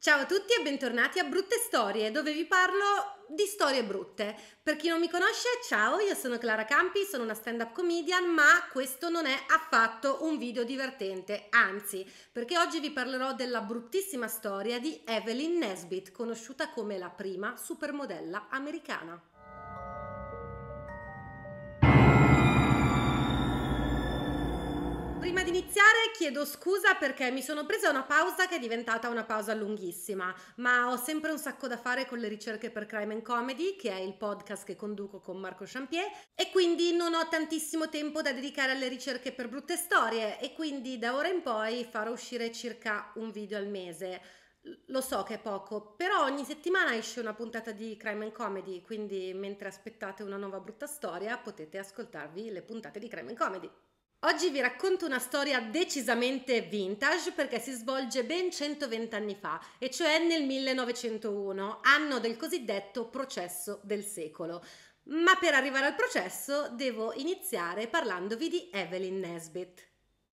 Ciao a tutti e bentornati a Brutte Storie, dove vi parlo di storie brutte. Per chi non mi conosce, ciao, io sono Clara Campi, sono una stand-up comedian, ma questo non è affatto un video divertente, anzi, perché oggi vi parlerò della bruttissima storia di Evelyn Nesbitt, conosciuta come la prima supermodella americana. prima di iniziare chiedo scusa perché mi sono presa una pausa che è diventata una pausa lunghissima, ma ho sempre un sacco da fare con le ricerche per Crime and Comedy, che è il podcast che conduco con Marco Champier, e quindi non ho tantissimo tempo da dedicare alle ricerche per brutte storie e quindi da ora in poi farò uscire circa un video al mese. Lo so che è poco, però ogni settimana esce una puntata di Crime and Comedy, quindi mentre aspettate una nuova brutta storia potete ascoltarvi le puntate di Crime and Comedy. Oggi vi racconto una storia decisamente vintage perché si svolge ben 120 anni fa, e cioè nel 1901, anno del cosiddetto processo del secolo. Ma per arrivare al processo devo iniziare parlandovi di Evelyn Nesbitt.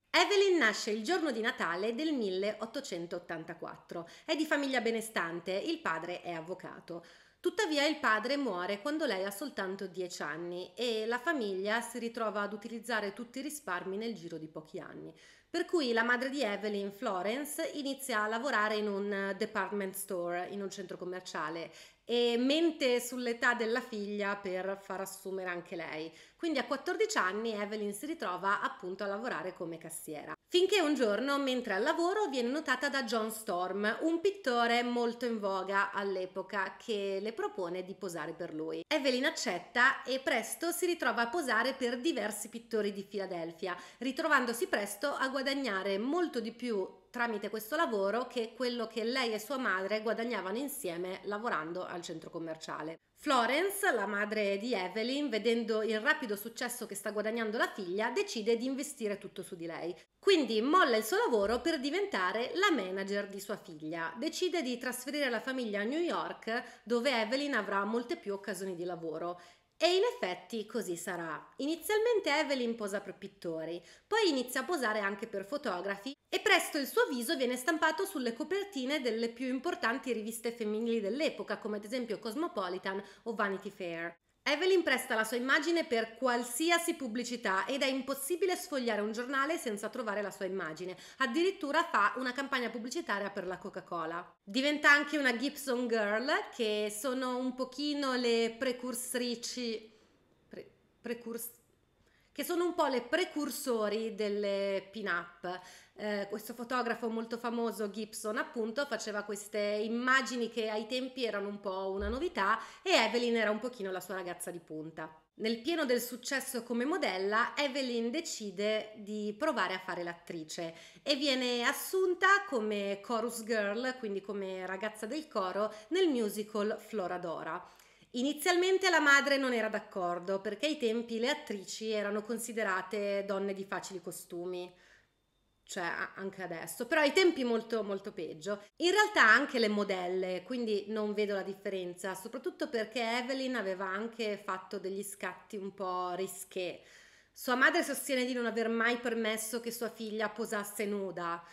Evelyn nasce il giorno di Natale del 1884. È di famiglia benestante, il padre è avvocato. Tuttavia il padre muore quando lei ha soltanto 10 anni e la famiglia si ritrova ad utilizzare tutti i risparmi nel giro di pochi anni. Per cui la madre di Evelyn, Florence, inizia a lavorare in un department store, in un centro commerciale e mente sull'età della figlia per far assumere anche lei. Quindi a 14 anni Evelyn si ritrova appunto a lavorare come cassiera. Finché un giorno, mentre al lavoro, viene notata da John Storm, un pittore molto in voga all'epoca, che le propone di posare per lui. Evelyn accetta e presto si ritrova a posare per diversi pittori di Filadelfia, ritrovandosi presto a guadagnare molto di più tramite questo lavoro che quello che lei e sua madre guadagnavano insieme lavorando al centro commerciale. Florence, la madre di Evelyn, vedendo il rapido successo che sta guadagnando la figlia, decide di investire tutto su di lei. Quindi molla il suo lavoro per diventare la manager di sua figlia. Decide di trasferire la famiglia a New York, dove Evelyn avrà molte più occasioni di lavoro. E in effetti così sarà. Inizialmente Evelyn posa per pittori, poi inizia a posare anche per fotografi e presto il suo viso viene stampato sulle copertine delle più importanti riviste femminili dell'epoca, come ad esempio Cosmopolitan o Vanity Fair. Evelyn presta la sua immagine per qualsiasi pubblicità ed è impossibile sfogliare un giornale senza trovare la sua immagine. Addirittura fa una campagna pubblicitaria per la Coca-Cola. Diventa anche una Gibson Girl, che sono un pochino le precursrici... Pre, precurs, che sono un po' le precursori delle pin-up eh, questo fotografo molto famoso Gibson appunto faceva queste immagini che ai tempi erano un po' una novità e Evelyn era un pochino la sua ragazza di punta. Nel pieno del successo come modella, Evelyn decide di provare a fare l'attrice e viene assunta come chorus girl, quindi come ragazza del coro, nel musical Floradora. Inizialmente la madre non era d'accordo perché ai tempi le attrici erano considerate donne di facili costumi cioè anche adesso, però ai tempi molto molto peggio. In realtà anche le modelle, quindi non vedo la differenza, soprattutto perché Evelyn aveva anche fatto degli scatti un po' risché. Sua madre sostiene di non aver mai permesso che sua figlia posasse nuda,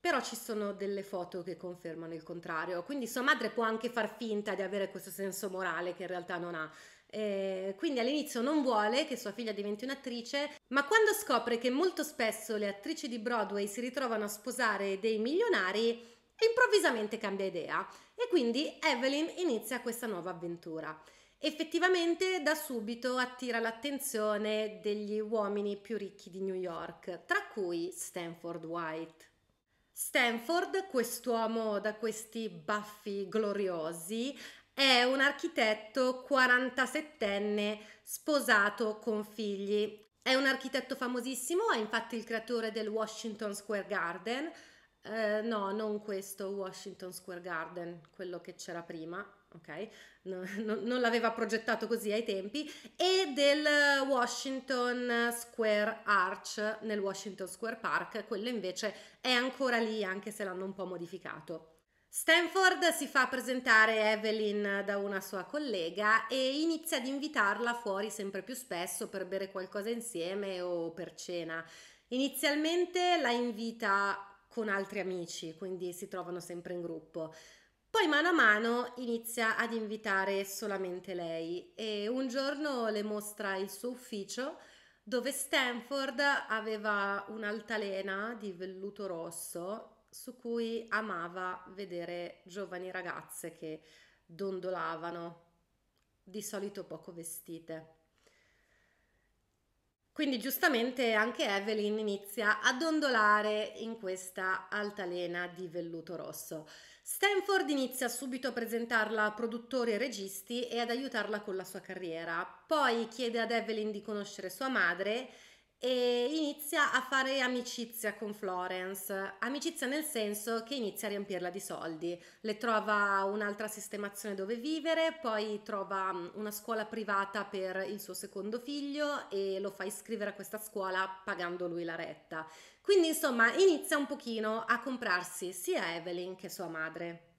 però ci sono delle foto che confermano il contrario, quindi sua madre può anche far finta di avere questo senso morale che in realtà non ha. Eh, quindi all'inizio non vuole che sua figlia diventi un'attrice, ma quando scopre che molto spesso le attrici di Broadway si ritrovano a sposare dei milionari, improvvisamente cambia idea e quindi Evelyn inizia questa nuova avventura. Effettivamente da subito attira l'attenzione degli uomini più ricchi di New York, tra cui Stanford White. Stanford, quest'uomo da questi baffi gloriosi, è un architetto 47enne sposato con figli. È un architetto famosissimo, è infatti il creatore del Washington Square Garden. Eh, no, non questo Washington Square Garden, quello che c'era prima, ok? No, no, non l'aveva progettato così ai tempi, e del Washington Square Arch nel Washington Square Park, quello invece è ancora lì, anche se l'hanno un po' modificato. Stanford si fa presentare Evelyn da una sua collega e inizia ad invitarla fuori sempre più spesso per bere qualcosa insieme o per cena. Inizialmente la invita con altri amici, quindi si trovano sempre in gruppo. Poi mano a mano inizia ad invitare solamente lei e un giorno le mostra il suo ufficio dove Stanford aveva un'altalena di velluto rosso su cui amava vedere giovani ragazze che dondolavano, di solito poco vestite. Quindi giustamente anche Evelyn inizia a dondolare in questa altalena di velluto rosso. Stanford inizia subito a presentarla a produttori e registi e ad aiutarla con la sua carriera. Poi chiede ad Evelyn di conoscere sua madre e inizia a fare amicizia con Florence, amicizia nel senso che inizia a riempirla di soldi, le trova un'altra sistemazione dove vivere, poi trova mm, una scuola privata per il suo secondo figlio e lo fa iscrivere a questa scuola pagando lui la retta. Quindi insomma inizia un pochino a comprarsi sia Evelyn che sua madre.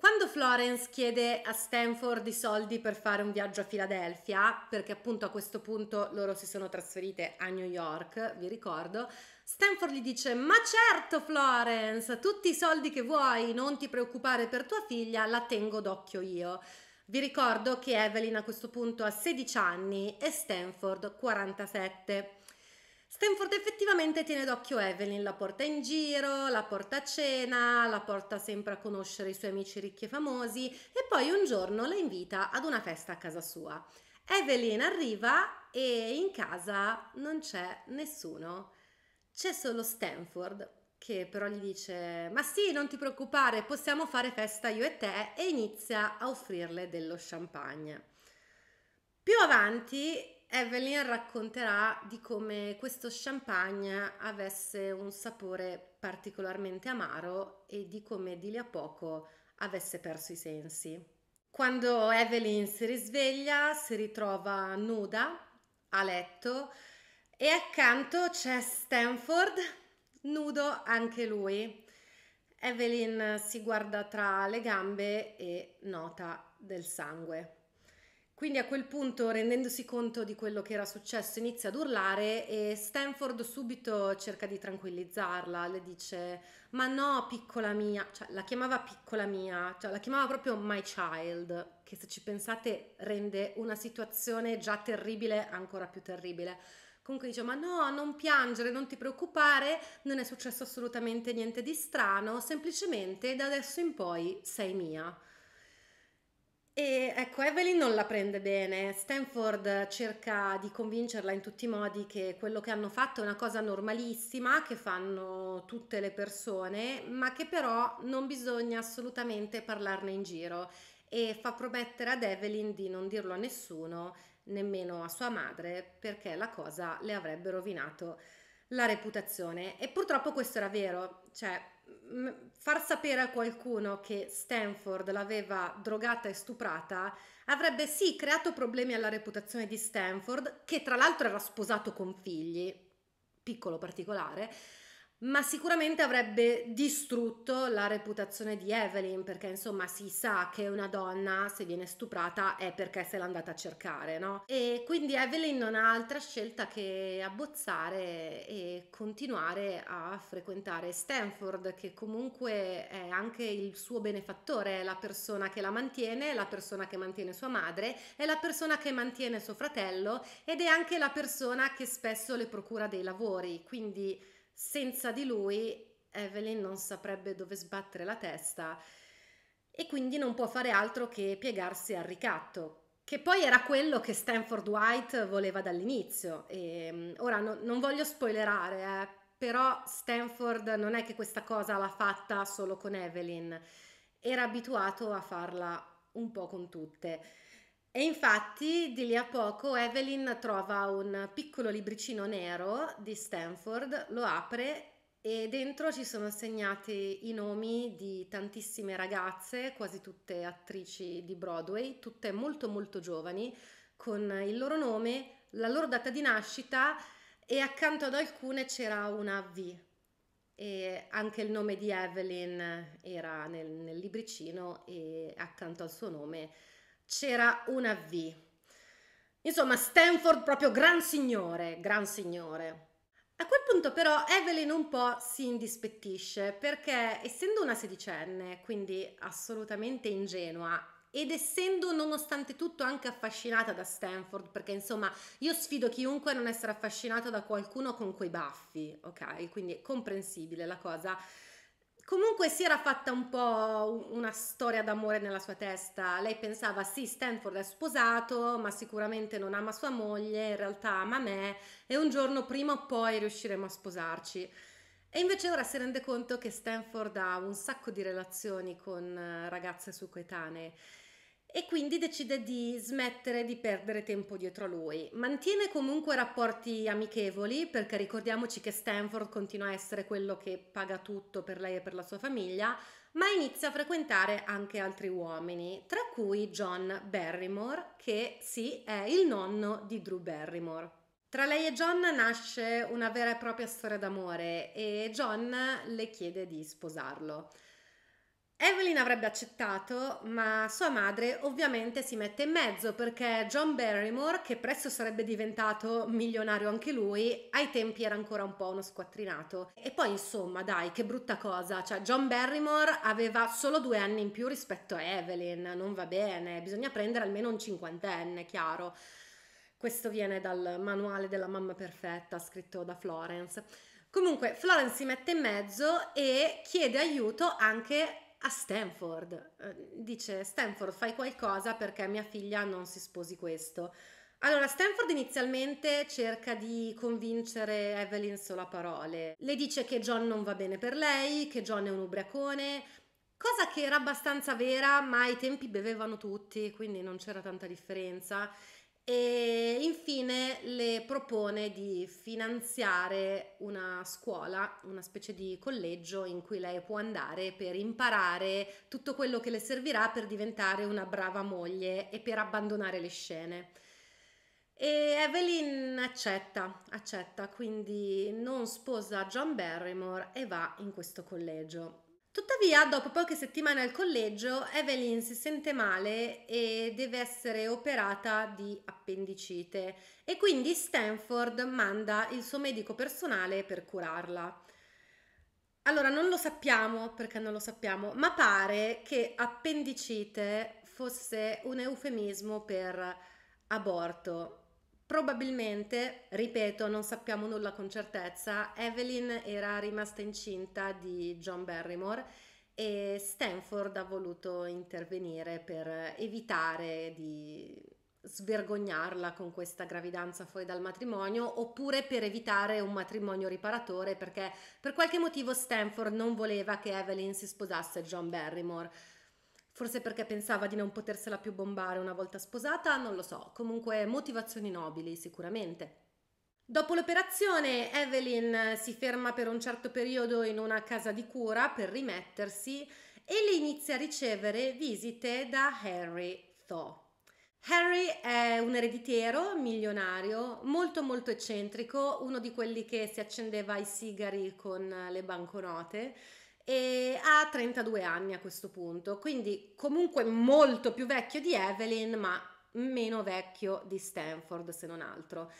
Quando Florence chiede a Stanford i soldi per fare un viaggio a Filadelfia, perché appunto a questo punto loro si sono trasferite a New York, vi ricordo, Stanford gli dice ma certo Florence, tutti i soldi che vuoi, non ti preoccupare per tua figlia, la tengo d'occhio io. Vi ricordo che Evelyn a questo punto ha 16 anni e Stanford 47. Stanford effettivamente tiene d'occhio Evelyn, la porta in giro, la porta a cena, la porta sempre a conoscere i suoi amici ricchi e famosi e poi un giorno la invita ad una festa a casa sua. Evelyn arriva e in casa non c'è nessuno, c'è solo Stanford che però gli dice ma sì non ti preoccupare possiamo fare festa io e te e inizia a offrirle dello champagne. Più avanti Evelyn racconterà di come questo champagne avesse un sapore particolarmente amaro e di come di lì a poco avesse perso i sensi. Quando Evelyn si risveglia, si ritrova nuda a letto e accanto c'è Stanford, nudo anche lui. Evelyn si guarda tra le gambe e nota del sangue. Quindi a quel punto, rendendosi conto di quello che era successo, inizia ad urlare e Stanford subito cerca di tranquillizzarla, le dice ma no piccola mia, cioè, la chiamava piccola mia, cioè, la chiamava proprio my child, che se ci pensate rende una situazione già terribile ancora più terribile. Comunque dice ma no, non piangere, non ti preoccupare, non è successo assolutamente niente di strano, semplicemente da adesso in poi sei mia. E ecco, Evelyn non la prende bene. Stanford cerca di convincerla in tutti i modi che quello che hanno fatto è una cosa normalissima, che fanno tutte le persone, ma che però non bisogna assolutamente parlarne in giro. E fa promettere ad Evelyn di non dirlo a nessuno, nemmeno a sua madre, perché la cosa le avrebbe rovinato la reputazione. E purtroppo questo era vero, cioè far sapere a qualcuno che Stanford l'aveva drogata e stuprata avrebbe sì creato problemi alla reputazione di Stanford, che tra l'altro era sposato con figli, piccolo particolare, ma sicuramente avrebbe distrutto la reputazione di Evelyn perché insomma si sa che una donna se viene stuprata è perché se l'è andata a cercare, no? E quindi Evelyn non ha altra scelta che abbozzare e continuare a frequentare Stanford che comunque è anche il suo benefattore, è la persona che la mantiene, è la persona che mantiene sua madre, è la persona che mantiene suo fratello ed è anche la persona che spesso le procura dei lavori, quindi senza di lui Evelyn non saprebbe dove sbattere la testa e quindi non può fare altro che piegarsi al ricatto, che poi era quello che Stanford White voleva dall'inizio. E, ehm, ora no, non voglio spoilerare, eh, però Stanford non è che questa cosa l'ha fatta solo con Evelyn, era abituato a farla un po' con tutte. E infatti di lì a poco Evelyn trova un piccolo libricino nero di Stanford, lo apre e dentro ci sono segnati i nomi di tantissime ragazze, quasi tutte attrici di Broadway, tutte molto molto giovani, con il loro nome, la loro data di nascita e accanto ad alcune c'era una V. E anche il nome di Evelyn era nel, nel libricino e accanto al suo nome c'era una V. Insomma, Stanford proprio gran signore, gran signore. A quel punto però Evelyn un po' si indispettisce perché essendo una sedicenne, quindi assolutamente ingenua, ed essendo nonostante tutto anche affascinata da Stanford, perché insomma io sfido chiunque a non essere affascinata da qualcuno con quei baffi, ok? Quindi è comprensibile la cosa. Comunque si era fatta un po' una storia d'amore nella sua testa. Lei pensava sì, Stanford è sposato, ma sicuramente non ama sua moglie, in realtà ama me e un giorno prima o poi riusciremo a sposarci. E invece ora si rende conto che Stanford ha un sacco di relazioni con eh, ragazze suo coetanee e quindi decide di smettere di perdere tempo dietro a lui. Mantiene comunque rapporti amichevoli perché ricordiamoci che Stanford continua a essere quello che paga tutto per lei e per la sua famiglia, ma inizia a frequentare anche altri uomini, tra cui John Barrymore, che sì, è il nonno di Drew Barrymore. Tra lei e John nasce una vera e propria storia d'amore e John le chiede di sposarlo. Evelyn avrebbe accettato, ma sua madre ovviamente si mette in mezzo perché John Barrymore, che presto sarebbe diventato milionario anche lui, ai tempi era ancora un po' uno squattrinato. E poi insomma, dai, che brutta cosa, cioè John Barrymore aveva solo due anni in più rispetto a Evelyn, non va bene, bisogna prendere almeno un cinquantenne, chiaro. Questo viene dal manuale della mamma perfetta scritto da Florence. Comunque, Florence si mette in mezzo e chiede aiuto anche a Stanford. Eh, dice Stanford fai qualcosa perché mia figlia non si sposi questo. Allora, Stanford inizialmente cerca di convincere Evelyn solo a parole. Le dice che John non va bene per lei, che John è un ubriacone, cosa che era abbastanza vera, ma ai tempi bevevano tutti, quindi non c'era tanta differenza. E infine le propone di finanziare una scuola, una specie di collegio in cui lei può andare per imparare tutto quello che le servirà per diventare una brava moglie e per abbandonare le scene. E Evelyn accetta, accetta, quindi non sposa John Barrymore e va in questo collegio. Tuttavia, dopo poche settimane al collegio, Evelyn si sente male e deve essere operata di appendicite e quindi Stanford manda il suo medico personale per curarla. Allora, non lo sappiamo perché non lo sappiamo, ma pare che appendicite fosse un eufemismo per aborto Probabilmente, ripeto, non sappiamo nulla con certezza, Evelyn era rimasta incinta di John Barrymore e Stanford ha voluto intervenire per evitare di svergognarla con questa gravidanza fuori dal matrimonio oppure per evitare un matrimonio riparatore perché per qualche motivo Stanford non voleva che Evelyn si sposasse John Barrymore forse perché pensava di non potersela più bombare una volta sposata, non lo so, comunque motivazioni nobili sicuramente. Dopo l'operazione Evelyn si ferma per un certo periodo in una casa di cura per rimettersi e le inizia a ricevere visite da Harry Thaw. Harry è un ereditiero milionario, molto molto eccentrico, uno di quelli che si accendeva i sigari con le banconote e ha 32 anni a questo punto, quindi comunque molto più vecchio di Evelyn, ma meno vecchio di Stanford se non altro.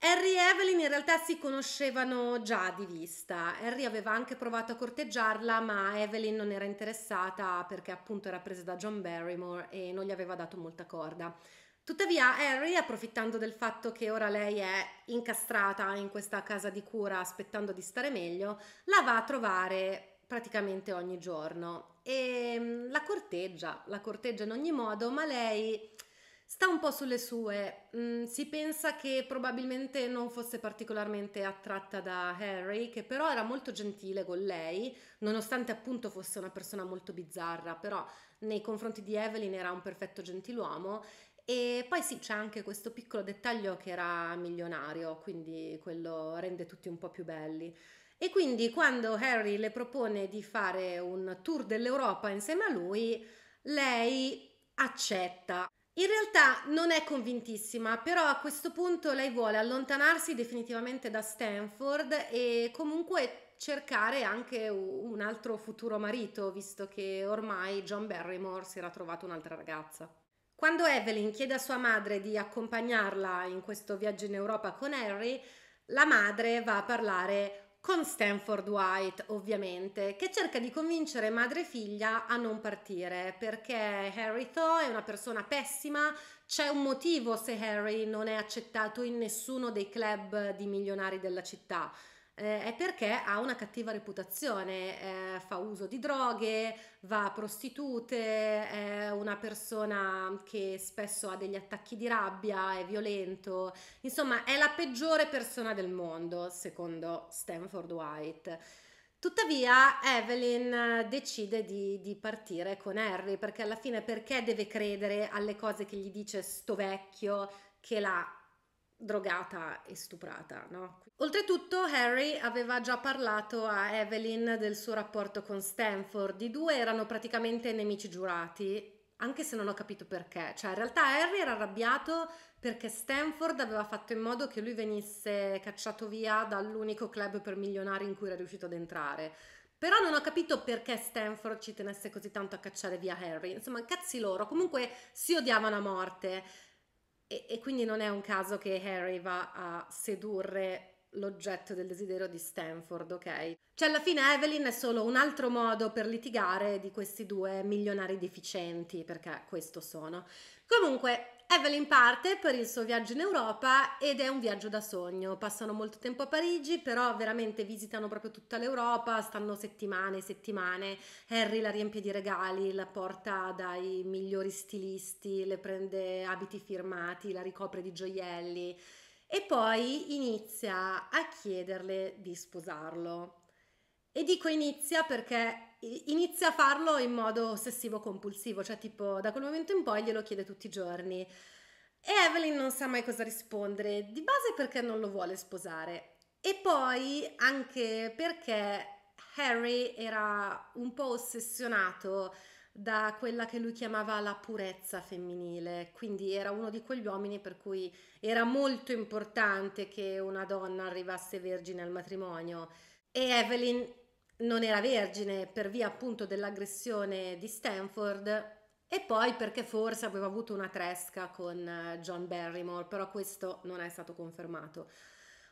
Harry e Evelyn in realtà si conoscevano già di vista. Harry aveva anche provato a corteggiarla, ma Evelyn non era interessata perché appunto era presa da John Barrymore e non gli aveva dato molta corda. Tuttavia Harry, approfittando del fatto che ora lei è incastrata in questa casa di cura aspettando di stare meglio, la va a trovare praticamente ogni giorno e ehm, la corteggia, la corteggia in ogni modo, ma lei sta un po' sulle sue. Mm, si pensa che probabilmente non fosse particolarmente attratta da Harry, che però era molto gentile con lei, nonostante appunto fosse una persona molto bizzarra, però nei confronti di Evelyn era un perfetto gentiluomo. E poi sì, c'è anche questo piccolo dettaglio che era milionario, quindi quello rende tutti un po' più belli. E quindi quando Harry le propone di fare un tour dell'Europa insieme a lui, lei accetta. In realtà non è convintissima, però a questo punto lei vuole allontanarsi definitivamente da Stanford e comunque cercare anche un altro futuro marito, visto che ormai John Barrymore si era trovato un'altra ragazza. Quando Evelyn chiede a sua madre di accompagnarla in questo viaggio in Europa con Harry, la madre va a parlare con Stanford White ovviamente, che cerca di convincere madre e figlia a non partire perché Harry Thaw è una persona pessima, c'è un motivo se Harry non è accettato in nessuno dei club di milionari della città eh, è perché ha una cattiva reputazione, eh, fa uso di droghe, va a prostitute, è una persona che spesso ha degli attacchi di rabbia, è violento, insomma è la peggiore persona del mondo secondo Stanford White. Tuttavia Evelyn decide di, di, partire con Harry perché alla fine perché deve credere alle cose che gli dice sto vecchio che l'ha drogata e stuprata, no? Oltretutto Harry aveva già parlato a Evelyn del suo rapporto con Stanford, i due erano praticamente nemici giurati, anche se non ho capito perché, cioè in realtà Harry era arrabbiato perché Stanford aveva fatto in modo che lui venisse cacciato via dall'unico club per milionari in cui era riuscito ad entrare. Però non ho capito perché Stanford ci tenesse così tanto a cacciare via Harry. Insomma, cazzi loro. Comunque si odiavano a morte e, quindi non è un caso che Harry va a sedurre l'oggetto del desiderio di Stanford, ok? Cioè alla fine Evelyn è solo un altro modo per litigare di questi due milionari deficienti, perché questo sono. Comunque Evelyn parte per il suo viaggio in Europa ed è un viaggio da sogno. Passano molto tempo a Parigi, però veramente visitano proprio tutta l'Europa, stanno settimane e settimane. Harry la riempie di regali, la porta dai migliori stilisti, le prende abiti firmati, la ricopre di gioielli e poi inizia a chiederle di sposarlo. E dico inizia perché inizia a farlo in modo ossessivo-compulsivo, cioè tipo da quel momento in poi glielo chiede tutti i giorni. E Evelyn non sa mai cosa rispondere, di base perché non lo vuole sposare e poi anche perché Harry era un po' ossessionato da quella che lui chiamava la purezza femminile, quindi era uno di quegli uomini per cui era molto importante che una donna arrivasse vergine al matrimonio e Evelyn non era vergine per via appunto dell'aggressione di Stanford e poi perché forse aveva avuto una tresca con eh, John Barrymore, però questo non è stato confermato.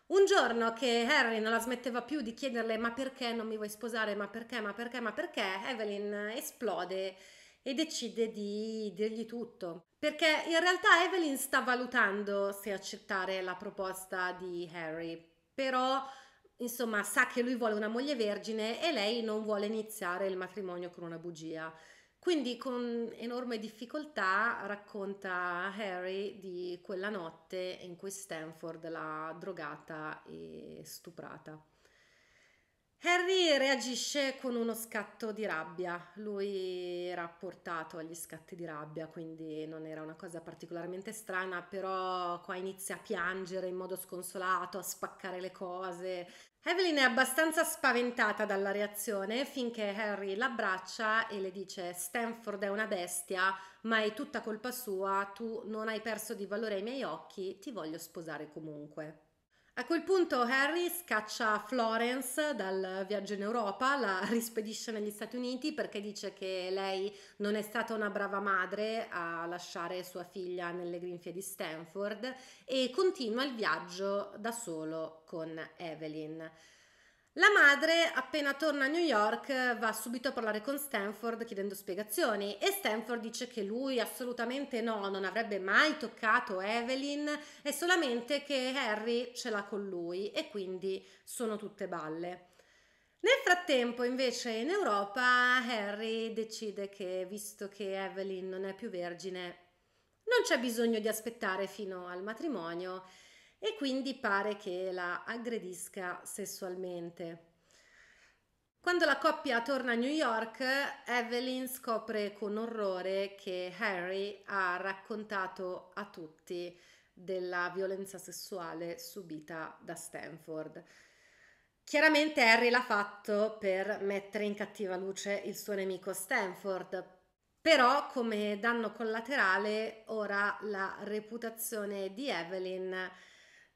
Un giorno che Harry non la smetteva più di chiederle ma perché non mi vuoi sposare, ma perché, ma perché, ma perché, Evelyn esplode e decide di dirgli tutto. Perché in realtà Evelyn sta valutando se accettare la proposta di Harry, però insomma sa che lui vuole una moglie vergine e lei non vuole iniziare il matrimonio con una bugia. Quindi con enorme difficoltà racconta Harry di quella notte in cui Stanford l'ha drogata e stuprata. Harry reagisce con uno scatto di rabbia, lui era portato agli scatti di rabbia, quindi non era una cosa particolarmente strana, però qua inizia a piangere in modo sconsolato, a spaccare le cose, Evelyn è abbastanza spaventata dalla reazione finché Harry l'abbraccia e le dice Stanford è una bestia, ma è tutta colpa sua, tu non hai perso di valore ai miei occhi, ti voglio sposare comunque. A quel punto Harry scaccia Florence dal viaggio in Europa, la rispedisce negli Stati Uniti perché dice che lei non è stata una brava madre a lasciare sua figlia nelle grinfie di Stanford e continua il viaggio da solo con Evelyn. La madre, appena torna a New York, va subito a parlare con Stanford chiedendo spiegazioni e Stanford dice che lui assolutamente no, non avrebbe mai toccato Evelyn, è solamente che Harry ce l'ha con lui e quindi sono tutte balle. Nel frattempo, invece, in Europa Harry decide che, visto che Evelyn non è più vergine, non c'è bisogno di aspettare fino al matrimonio e quindi pare che la aggredisca sessualmente. Quando la coppia torna a New York, Evelyn scopre con orrore che Harry ha raccontato a tutti della violenza sessuale subita da Stanford. Chiaramente Harry l'ha fatto per mettere in cattiva luce il suo nemico Stanford, però come danno collaterale ora la reputazione di Evelyn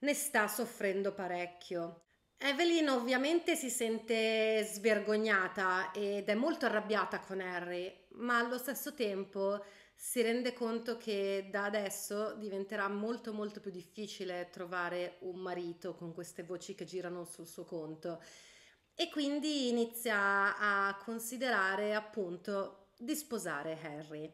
ne sta soffrendo parecchio. Evelyn ovviamente si sente svergognata ed è molto arrabbiata con Harry, ma allo stesso tempo si rende conto che da adesso diventerà molto molto più difficile trovare un marito con queste voci che girano sul suo conto e quindi inizia a considerare appunto di sposare Harry.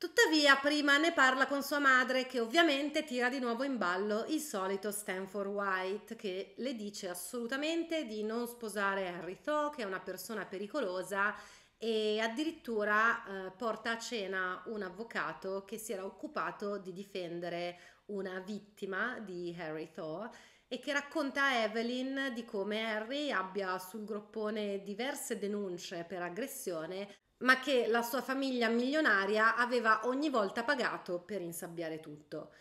Tuttavia prima ne parla con sua madre che ovviamente tira di nuovo in ballo il solito Stanford White che le dice assolutamente di non sposare Harry Thaw che è una persona pericolosa e addirittura eh, porta a cena un avvocato che si era occupato di difendere una vittima di Harry Thaw e che racconta a Evelyn di come Harry abbia sul groppone diverse denunce per aggressione ma che la sua famiglia milionaria aveva ogni volta pagato per insabbiare tutto.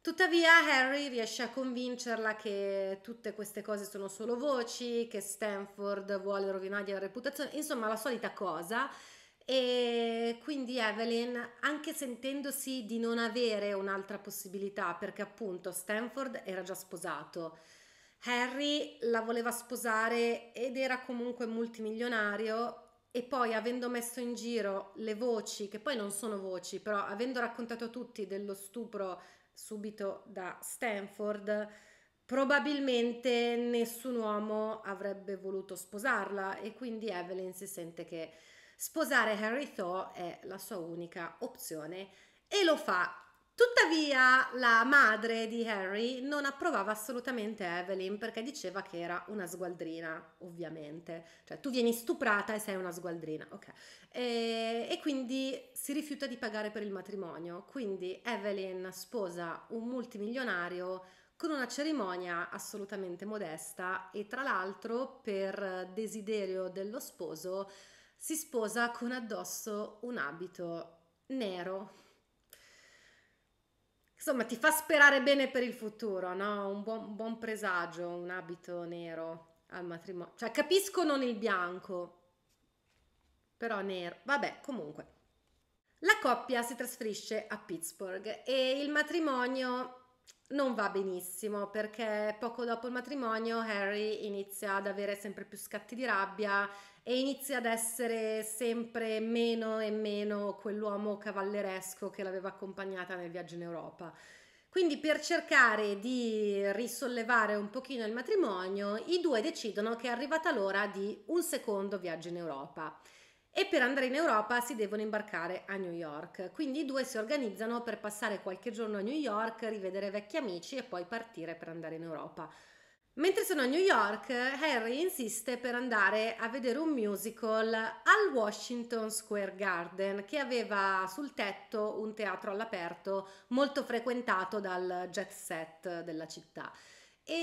Tuttavia Harry riesce a convincerla che tutte queste cose sono solo voci, che Stanford vuole rovinargli la reputazione, insomma la solita cosa. E quindi Evelyn, anche sentendosi di non avere un'altra possibilità, perché appunto Stanford era già sposato, Harry la voleva sposare ed era comunque multimilionario, e poi avendo messo in giro le voci, che poi non sono voci, però avendo raccontato a tutti dello stupro subito da Stanford, probabilmente nessun uomo avrebbe voluto sposarla e quindi Evelyn si sente che sposare Harry Thaw è la sua unica opzione e lo fa Tuttavia la madre di Harry non approvava assolutamente Evelyn perché diceva che era una sgualdrina, ovviamente. Cioè tu vieni stuprata e sei una sgualdrina, ok. E, e quindi si rifiuta di pagare per il matrimonio. Quindi Evelyn sposa un multimilionario con una cerimonia assolutamente modesta e tra l'altro per desiderio dello sposo si sposa con addosso un abito nero insomma ti fa sperare bene per il futuro, no? Un buon, un buon presagio, un abito nero al matrimonio. Cioè capisco non il bianco, però nero. Vabbè, comunque. La coppia si trasferisce a Pittsburgh e il matrimonio non va benissimo perché poco dopo il matrimonio Harry inizia ad avere sempre più scatti di rabbia, e inizia ad essere sempre meno e meno quell'uomo cavalleresco che l'aveva accompagnata nel viaggio in Europa. Quindi per cercare di risollevare un pochino il matrimonio, i due decidono che è arrivata l'ora di un secondo viaggio in Europa. E per andare in Europa si devono imbarcare a New York. Quindi i due si organizzano per passare qualche giorno a New York, rivedere vecchi amici e poi partire per andare in Europa. Mentre sono a New York, Harry insiste per andare a vedere un musical al Washington Square Garden, che aveva sul tetto un teatro all'aperto molto frequentato dal jet set della città. E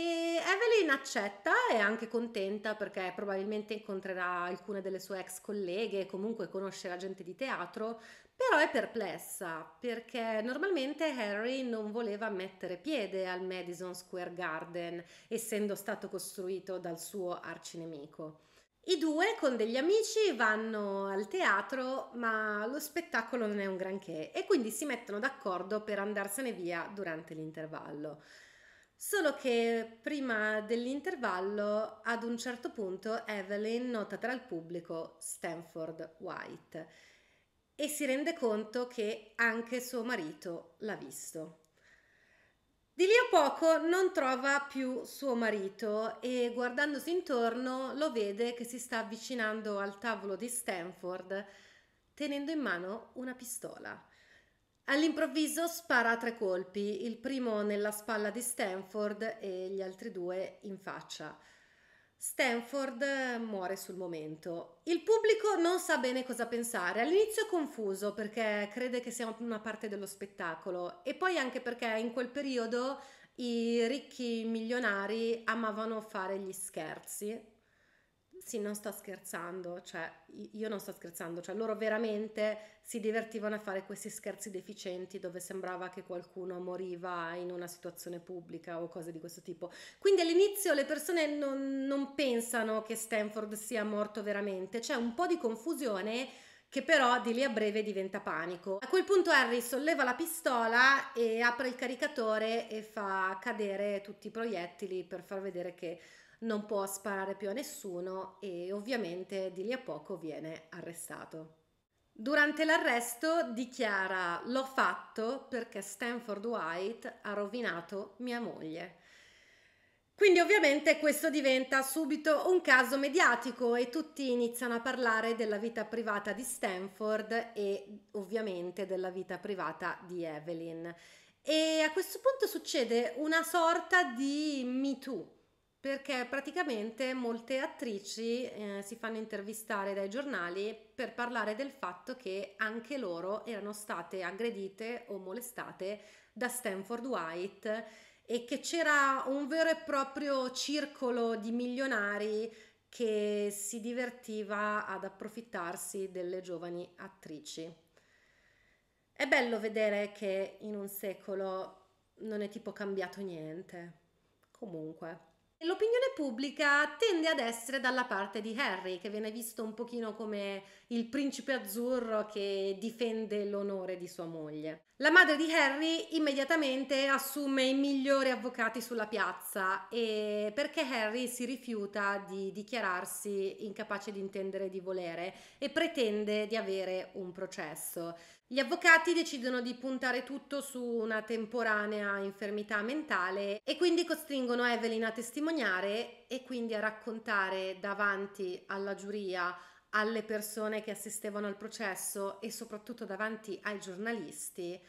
Evelyn accetta, è anche contenta perché probabilmente incontrerà alcune delle sue ex colleghe, comunque conoscerà gente di teatro, però è perplessa perché normalmente Harry non voleva mettere piede al Madison Square Garden, essendo stato costruito dal suo arcinemico. I due con degli amici vanno al teatro, ma lo spettacolo non è un granché e quindi si mettono d'accordo per andarsene via durante l'intervallo. Solo che prima dell'intervallo, ad un certo punto, Evelyn nota tra il pubblico Stanford White e si rende conto che anche suo marito l'ha visto. Di lì a poco non trova più suo marito e guardandosi intorno lo vede che si sta avvicinando al tavolo di Stanford tenendo in mano una pistola. All'improvviso spara tre colpi, il primo nella spalla di Stanford e gli altri due in faccia. Stanford eh, muore sul momento. Il pubblico non sa bene cosa pensare, all'inizio è confuso perché crede che sia una parte dello spettacolo e poi anche perché in quel periodo i ricchi milionari amavano fare gli scherzi sì, non sto scherzando, cioè io non sto scherzando, cioè loro veramente si divertivano a fare questi scherzi deficienti dove sembrava che qualcuno moriva in una situazione pubblica o cose di questo tipo. Quindi all'inizio le persone non, non pensano che Stanford sia morto veramente, c'è un po' di confusione che però di lì a breve diventa panico. A quel punto Harry solleva la pistola e apre il caricatore e fa cadere tutti i proiettili per far vedere che non può sparare più a nessuno e ovviamente di lì a poco viene arrestato. Durante l'arresto dichiara l'ho fatto perché Stanford White ha rovinato mia moglie. Quindi ovviamente questo diventa subito un caso mediatico e tutti iniziano a parlare della vita privata di Stanford e ovviamente della vita privata di Evelyn. E a questo punto succede una sorta di Me Too, perché praticamente molte attrici eh, si fanno intervistare dai giornali per parlare del fatto che anche loro erano state aggredite o molestate da Stanford White e che c'era un vero e proprio circolo di milionari che si divertiva ad approfittarsi delle giovani attrici. È bello vedere che in un secolo non è tipo cambiato niente. Comunque. L'opinione pubblica tende ad essere dalla parte di Harry, che viene visto un pochino come il principe azzurro che difende l'onore di sua moglie. La madre di Harry immediatamente assume i migliori avvocati sulla piazza e perché Harry si rifiuta di dichiararsi incapace di intendere di volere e pretende di avere un processo. Gli avvocati decidono di puntare tutto su una temporanea infermità mentale e quindi costringono Evelyn a testimoniare e quindi a raccontare davanti alla giuria, alle persone che assistevano al processo e soprattutto davanti ai giornalisti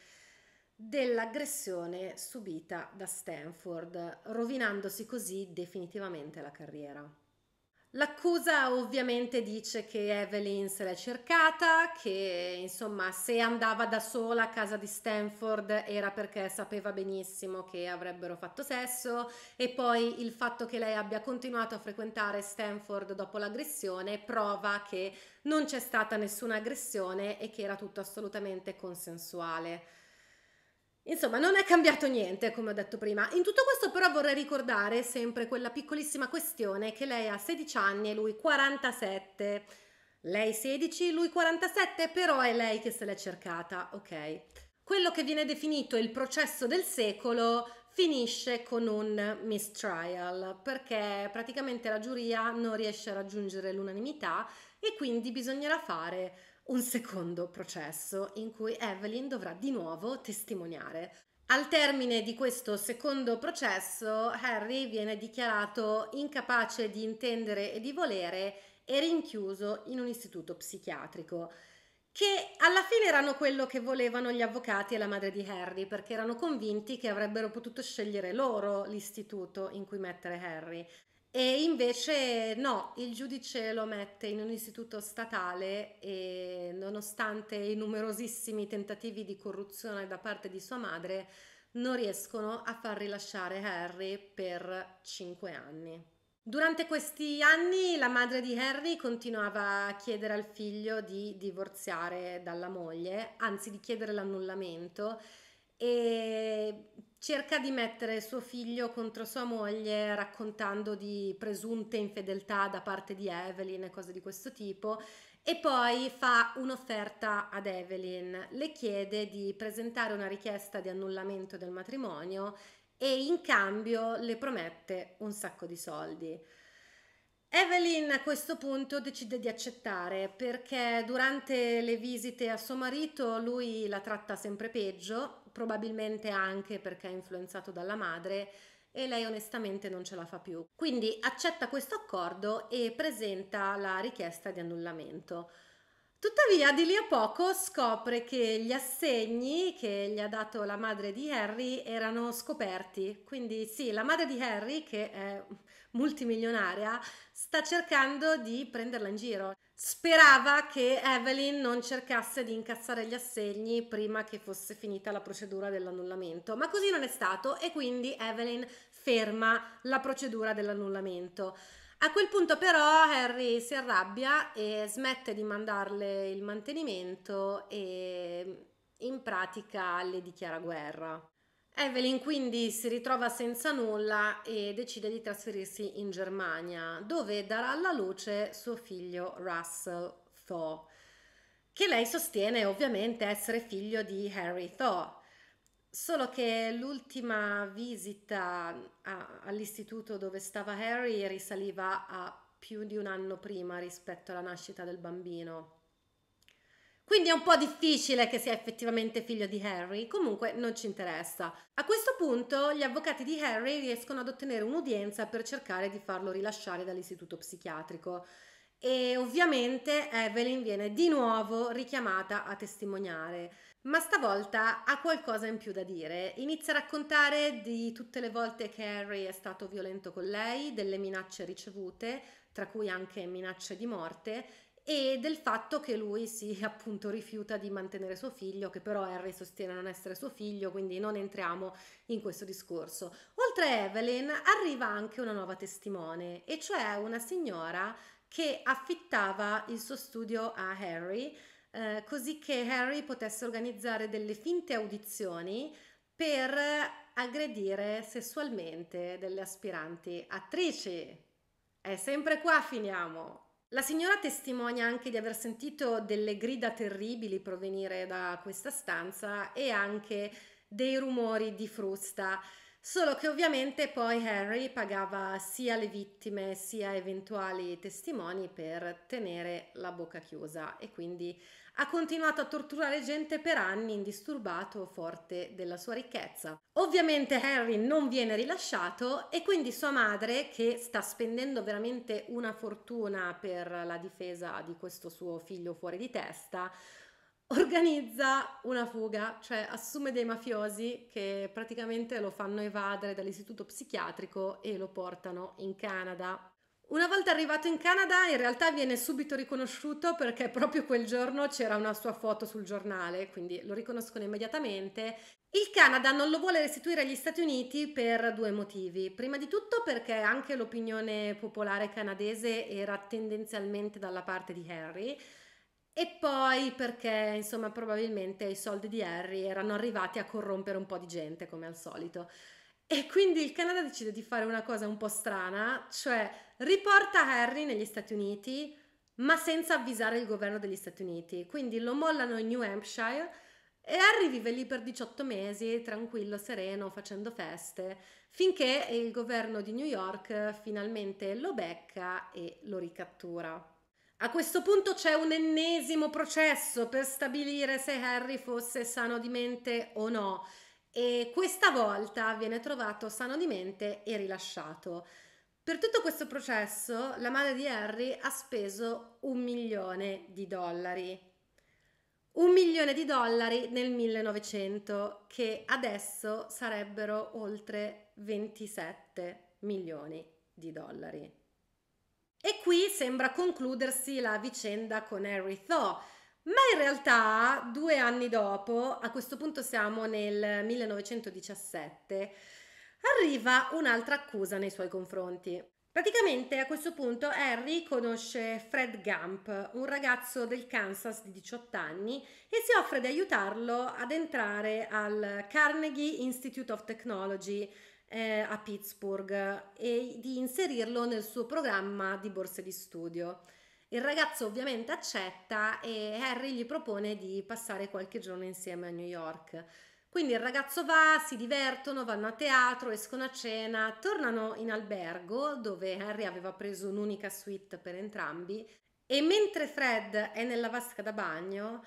dell'aggressione subita da Stanford, rovinandosi così definitivamente la carriera. L'accusa ovviamente dice che Evelyn se l'è cercata, che insomma se andava da sola a casa di Stanford era perché sapeva benissimo che avrebbero fatto sesso e poi il fatto che lei abbia continuato a frequentare Stanford dopo l'aggressione prova che non c'è stata nessuna aggressione e che era tutto assolutamente consensuale. Insomma, non è cambiato niente, come ho detto prima. In tutto questo però vorrei ricordare sempre quella piccolissima questione che lei ha 16 anni e lui 47. Lei 16, lui 47, però è lei che se l'è cercata, ok? Quello che viene definito il processo del secolo finisce con un mistrial, perché praticamente la giuria non riesce a raggiungere l'unanimità e quindi bisognerà fare un secondo processo in cui Evelyn dovrà di nuovo testimoniare. Al termine di questo secondo processo, Harry viene dichiarato incapace di intendere e di volere e rinchiuso in un istituto psichiatrico che alla fine erano quello che volevano gli avvocati e la madre di Harry, perché erano convinti che avrebbero potuto scegliere loro l'istituto in cui mettere Harry. E invece no, il giudice lo mette in un istituto statale e nonostante i numerosissimi tentativi di corruzione da parte di sua madre, non riescono a far rilasciare Harry per 5 anni. Durante questi anni la madre di Harry continuava a chiedere al figlio di divorziare dalla moglie, anzi di chiedere l'annullamento e cerca di mettere suo figlio contro sua moglie raccontando di presunte infedeltà da parte di Evelyn e cose di questo tipo e poi fa un'offerta ad Evelyn, le chiede di presentare una richiesta di annullamento del matrimonio e in cambio le promette un sacco di soldi. Evelyn a questo punto decide di accettare perché durante le visite a suo marito lui la tratta sempre peggio probabilmente anche perché è influenzato dalla madre e lei onestamente non ce la fa più. Quindi accetta questo accordo e presenta la richiesta di annullamento. Tuttavia, di lì a poco scopre che gli assegni che gli ha dato la madre di Harry erano scoperti. Quindi, sì, la madre di Harry, che è multimilionaria, sta cercando di prenderla in giro sperava che Evelyn non cercasse di incassare gli assegni prima che fosse finita la procedura dell'annullamento, ma così non è stato e quindi Evelyn ferma la procedura dell'annullamento. A quel punto però Harry si arrabbia e smette di mandarle il mantenimento e in pratica le dichiara guerra. Evelyn quindi si ritrova senza nulla e decide di trasferirsi in Germania, dove darà alla luce suo figlio Russell Thaw, che lei sostiene ovviamente essere figlio di Harry Thaw. Solo che l'ultima visita a, all'istituto dove stava Harry risaliva a più di un anno prima rispetto alla nascita del bambino. Quindi è un po' difficile che sia effettivamente figlio di Harry, comunque non ci interessa. A questo punto gli avvocati di Harry riescono ad ottenere un'udienza per cercare di farlo rilasciare dall'istituto psichiatrico e ovviamente Evelyn viene di nuovo richiamata a testimoniare. Ma stavolta ha qualcosa in più da dire. Inizia a raccontare di tutte le volte che Harry è stato violento con lei, delle minacce ricevute, tra cui anche minacce di morte, e del fatto che lui si appunto rifiuta di mantenere suo figlio, che però Harry sostiene non essere suo figlio, quindi non entriamo in questo discorso. Oltre a Evelyn arriva anche una nuova testimone, e cioè una signora che affittava il suo studio a Harry, eh, così che Harry potesse organizzare delle finte audizioni per aggredire sessualmente delle aspiranti attrici. È sempre qua finiamo. La signora testimonia anche di aver sentito delle grida terribili provenire da questa stanza e anche dei rumori di frusta. Solo che ovviamente poi Harry pagava sia le vittime sia eventuali testimoni per tenere la bocca chiusa e quindi ha continuato a torturare gente per anni indisturbato, forte della sua ricchezza. Ovviamente Harry non viene rilasciato e quindi sua madre, che sta spendendo veramente una fortuna per la difesa di questo suo figlio fuori di testa, organizza una fuga, cioè assume dei mafiosi che praticamente lo fanno evadere dall'istituto psichiatrico e lo portano in Canada. Una volta arrivato in Canada in realtà viene subito riconosciuto perché proprio quel giorno c'era una sua foto sul giornale, quindi lo riconoscono immediatamente. Il Canada non lo vuole restituire agli Stati Uniti per due motivi. Prima di tutto perché anche l'opinione popolare canadese era tendenzialmente dalla parte di Harry, e poi perché, insomma, probabilmente i soldi di Harry erano arrivati a corrompere un po' di gente, come al solito. E quindi il Canada decide di fare una cosa un po' strana, cioè riporta Harry negli Stati Uniti, ma senza avvisare il governo degli Stati Uniti. Quindi lo mollano in New Hampshire e Harry vive lì per 18 mesi, tranquillo, sereno, facendo feste, finché il governo di New York finalmente lo becca e lo ricattura. A questo punto c'è un ennesimo processo per stabilire se Harry fosse sano di mente o no e questa volta viene trovato sano di mente e rilasciato. Per tutto questo processo la madre di Harry ha speso un milione di dollari. Un milione di dollari nel 1900 che adesso sarebbero oltre 27 milioni di dollari. E qui sembra concludersi la vicenda con Harry Thaw, ma in realtà due anni dopo, a questo punto siamo nel 1917, arriva un'altra accusa nei suoi confronti. Praticamente a questo punto Harry conosce Fred Gump, un ragazzo del Kansas di 18 anni, e si offre di aiutarlo ad entrare al Carnegie Institute of Technology, eh, a Pittsburgh e di inserirlo nel suo programma di borse di studio. Il ragazzo ovviamente accetta e Harry gli propone di passare qualche giorno insieme a New York. Quindi il ragazzo va, si divertono, vanno a teatro, escono a cena, tornano in albergo dove Harry aveva preso un'unica suite per entrambi e mentre Fred è nella vasca da bagno,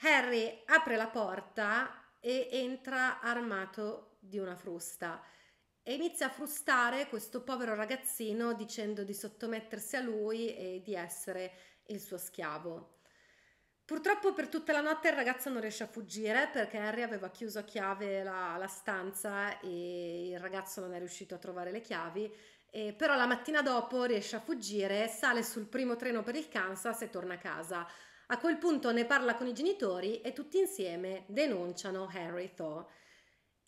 Harry apre la porta e entra armato di una frusta e inizia a frustare questo povero ragazzino dicendo di sottomettersi a lui e di essere il suo schiavo. Purtroppo per tutta la notte il ragazzo non riesce a fuggire perché Harry aveva chiuso a chiave la, la stanza e il ragazzo non è riuscito a trovare le chiavi, eh, però la mattina dopo riesce a fuggire, sale sul primo treno per il Kansas e torna a casa. A quel punto ne parla con i genitori e tutti insieme denunciano Harry Thaw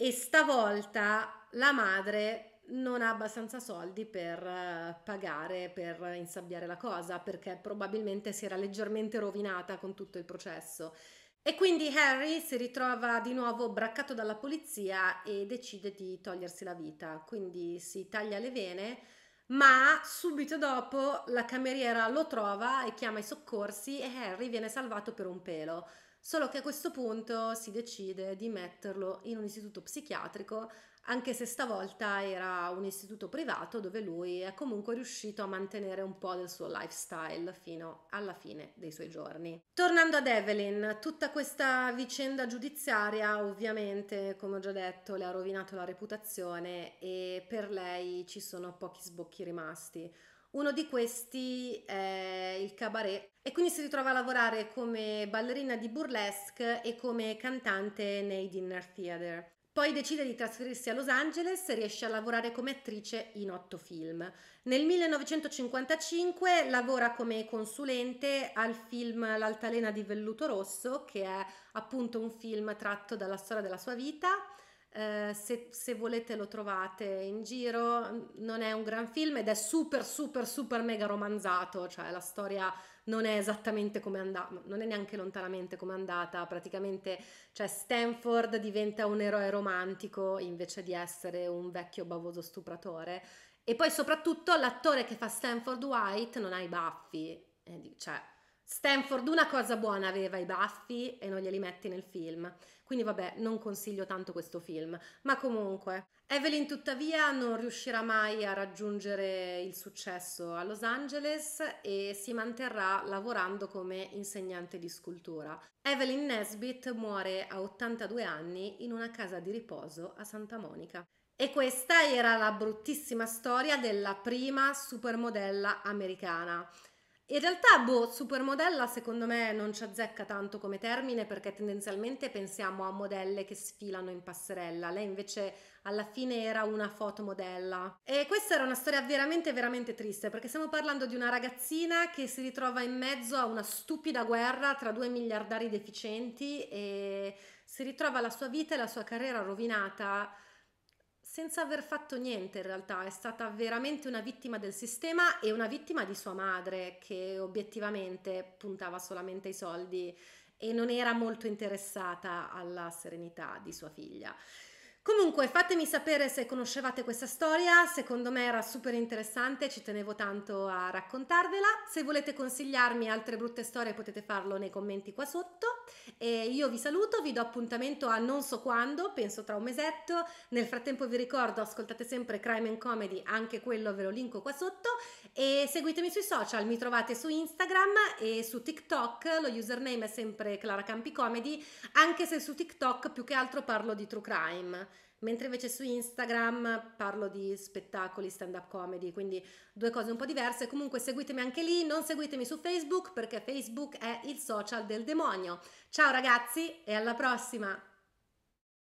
e stavolta la madre non ha abbastanza soldi per eh, pagare, per insabbiare la cosa, perché probabilmente si era leggermente rovinata con tutto il processo. E quindi Harry si ritrova di nuovo braccato dalla polizia e decide di togliersi la vita, quindi si taglia le vene, ma subito dopo la cameriera lo trova e chiama i soccorsi e Harry viene salvato per un pelo solo che a questo punto si decide di metterlo in un istituto psichiatrico, anche se stavolta era un istituto privato dove lui è comunque riuscito a mantenere un po' del suo lifestyle fino alla fine dei suoi giorni. Tornando ad Evelyn, tutta questa vicenda giudiziaria ovviamente, come ho già detto, le ha rovinato la reputazione e per lei ci sono pochi sbocchi rimasti. Uno di questi è il cabaret e quindi si ritrova a lavorare come ballerina di burlesque e come cantante nei dinner theater. Poi decide di trasferirsi a Los Angeles e riesce a lavorare come attrice in otto film. Nel 1955 lavora come consulente al film L'altalena di velluto rosso, che è appunto un film tratto dalla storia della sua vita. Eh, se, se, volete lo trovate in giro, non è un gran film ed è super super super mega romanzato, cioè la storia non è esattamente come è andata, non è neanche lontanamente come è andata, praticamente cioè Stanford diventa un eroe romantico invece di essere un vecchio bavoso stupratore e poi soprattutto l'attore che fa Stanford White non ha i baffi, cioè Stanford una cosa buona aveva i baffi e non glieli metti nel film, quindi vabbè non consiglio tanto questo film, ma comunque Evelyn tuttavia non riuscirà mai a raggiungere il successo a Los Angeles e si manterrà lavorando come insegnante di scultura. Evelyn Nesbitt muore a 82 anni in una casa di riposo a Santa Monica. E questa era la bruttissima storia della prima supermodella americana. In realtà, boh, supermodella secondo me non ci azzecca tanto come termine perché tendenzialmente pensiamo a modelle che sfilano in passerella. Lei invece alla fine era una fotomodella. E questa era una storia veramente, veramente triste perché stiamo parlando di una ragazzina che si ritrova in mezzo a una stupida guerra tra due miliardari deficienti e si ritrova la sua vita e la sua carriera rovinata senza aver fatto niente in realtà, è stata veramente una vittima del sistema e una vittima di sua madre che obiettivamente puntava solamente ai soldi e non era molto interessata alla serenità di sua figlia. Comunque fatemi sapere se conoscevate questa storia, secondo me era super interessante, ci tenevo tanto a raccontarvela. Se volete consigliarmi altre brutte storie potete farlo nei commenti qua sotto. E io vi saluto, vi do appuntamento a non so quando, penso tra un mesetto. Nel frattempo vi ricordo, ascoltate sempre Crime and Comedy, anche quello ve lo linko qua sotto. E seguitemi sui social, mi trovate su Instagram e su TikTok, lo username è sempre Clara Campi Comedy, anche se su TikTok più che altro parlo di true crime, mentre invece su Instagram parlo di spettacoli, stand up comedy, quindi due cose un po' diverse. Comunque seguitemi anche lì, non seguitemi su Facebook perché Facebook è il social del demonio. Ciao ragazzi e alla prossima!